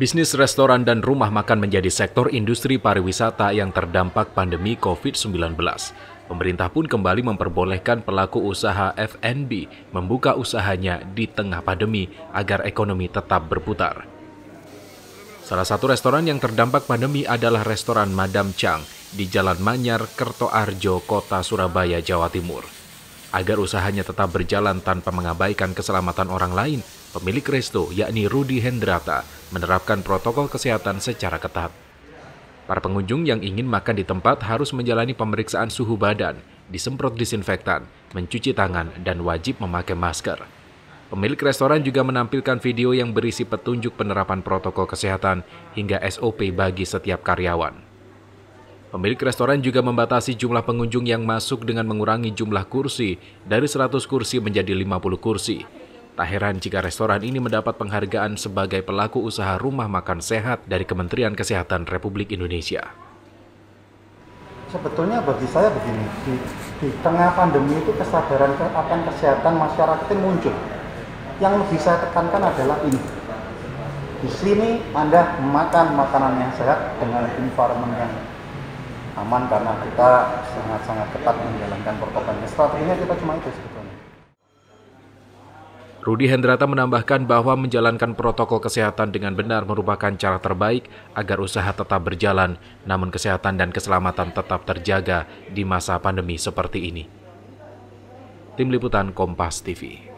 Bisnis restoran dan rumah makan menjadi sektor industri pariwisata yang terdampak pandemi COVID-19. Pemerintah pun kembali memperbolehkan pelaku usaha FNB membuka usahanya di tengah pandemi agar ekonomi tetap berputar. Salah satu restoran yang terdampak pandemi adalah restoran Madam Chang di Jalan Manyar, Kerto Arjo, Kota Surabaya, Jawa Timur. Agar usahanya tetap berjalan tanpa mengabaikan keselamatan orang lain, pemilik resto yakni Rudy Hendrata menerapkan protokol kesehatan secara ketat. Para pengunjung yang ingin makan di tempat harus menjalani pemeriksaan suhu badan, disemprot disinfektan, mencuci tangan, dan wajib memakai masker. Pemilik restoran juga menampilkan video yang berisi petunjuk penerapan protokol kesehatan hingga SOP bagi setiap karyawan. Pemilik restoran juga membatasi jumlah pengunjung yang masuk dengan mengurangi jumlah kursi dari 100 kursi menjadi 50 kursi. Tak heran jika restoran ini mendapat penghargaan sebagai pelaku usaha rumah makan sehat dari Kementerian Kesehatan Republik Indonesia. Sebetulnya bagi saya begini, di, di tengah pandemi itu kesadaran akan kesehatan masyarakat itu muncul. Yang lebih saya tekankan adalah ini. Di sini Anda makan makanan yang sehat dengan environment yang aman karena kita sangat-sangat ketat menjalankan protokolnya. Strateginya kita cuma itu sebetulnya. Rudi Hendrata menambahkan bahwa menjalankan protokol kesehatan dengan benar merupakan cara terbaik agar usaha tetap berjalan, namun kesehatan dan keselamatan tetap terjaga di masa pandemi seperti ini. Tim Liputan Kompas TV